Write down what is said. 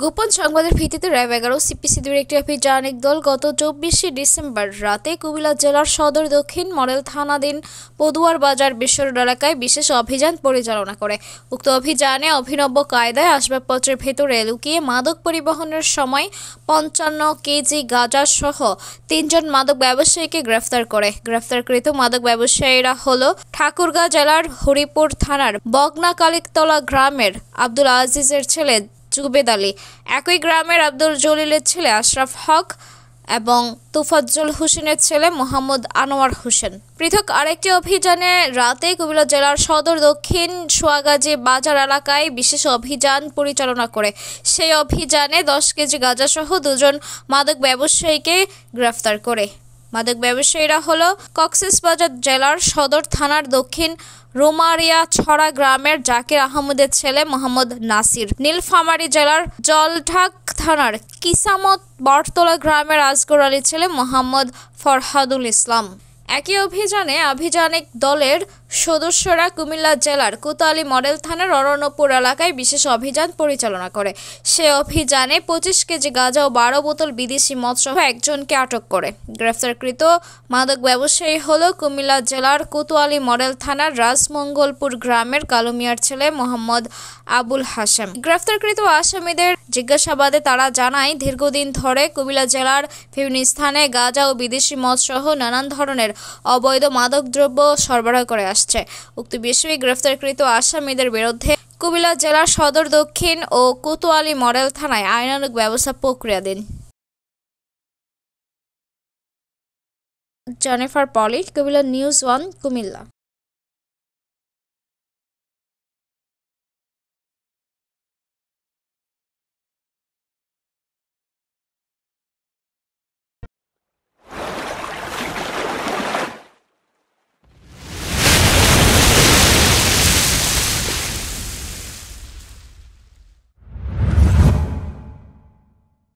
গোপন সংবাদের ভিত্তিতে র্যাব এগারো সিপিসি দুই একটি অভিযানিক দল গত চব্বিশে ডিসেম্বর রাতে কুমিল্লা জেলার সদর দক্ষিণ মডেল থানাধীন পদুয়ার বাজার বিশ্বরোড এলাকায় বিশেষ অভিযান পরিচালনা করে উক্ত অভিযানে অভিনব কায়দায় আসবাবপত্রের ভেতরে লুকিয়ে মাদক পরিবহনের সময় পঞ্চান্ন কেজি গাঁজা সহ তিনজন মাদক ব্যবসায়ীকে গ্রেফতার করে গ্রেফতারকৃত মাদক ব্যবসায়ীরা হল ঠাকুরগাঁ জেলার হরিপুর থানার কালিকতলা গ্রামের আব্দুল আজিজের ছেলে জুবেদ আলী একই গ্রামের আব্দুল জলিলের ছেলে আশরাফ হক এবং তুফাজ্জল হোসেনের ছেলে মোহাম্মদ আনোয়ার হোসেন পৃথক আরেকটি অভিযানে রাতে কুমিল্লা জেলার সদর দক্ষিণ সোয়াগাজী বাজার এলাকায় বিশেষ অভিযান পরিচালনা করে সেই অভিযানে দশ কেজি গাঁজাসহ দুজন মাদক ব্যবসায়ীকে গ্রেফতার করে মাদক ব্যবসায়ীরা হল কক্সেসবাজার জেলার সদর থানার দক্ষিণ রোমারিয়া ছড়া গ্রামের জাকির আহমদের ছেলে মোহাম্মদ নাসির নীলফামারী জেলার জলঢাক থানার কিসামত বটতলা গ্রামের আজগর আলীর ছেলে মোহাম্মদ ফরহাদুল ইসলাম একই অভিযানে আভিযানিক দলের সদস্যরা কুমিল্লা জেলার কোতোয়ালি মডেল থানার অরণ্যপুর এলাকায় বিশেষ অভিযান পরিচালনা করে সে অভিযানে পঁচিশ কেজি গাঁজা ও বারো বোতল বিদেশি মদসহ একজনকে আটক করে গ্রেফতারকৃত মাদক ব্যবসায়ী হল কুমিল্লা জেলার কোতোয়ালি মডেল থানার রাজমঙ্গলপুর গ্রামের কালুমিয়ার ছেলে মোহাম্মদ আবুল হাসেম গ্রেফতারকৃত আসামিদের জিজ্ঞাসাবাদে তারা জানায় দীর্ঘদিন ধরে কুমিল্লা জেলার বিভিন্ন স্থানে গাঁজা ও বিদেশি মৎসহ নানান ধরনের অবৈধ মাদকদ্রব্য সরবরাহ করে আসে আসছে উক্ত বিষয়ে গ্রেফতারকৃত আসামিদের বিরুদ্ধে কুমিল্লা জেলার সদর দক্ষিণ ও কোতোয়ালি মডেল থানায় আইনানুগ ব্যবস্থা প্রক্রিয়া দিন Jennifer Poly Comilla news one Comilla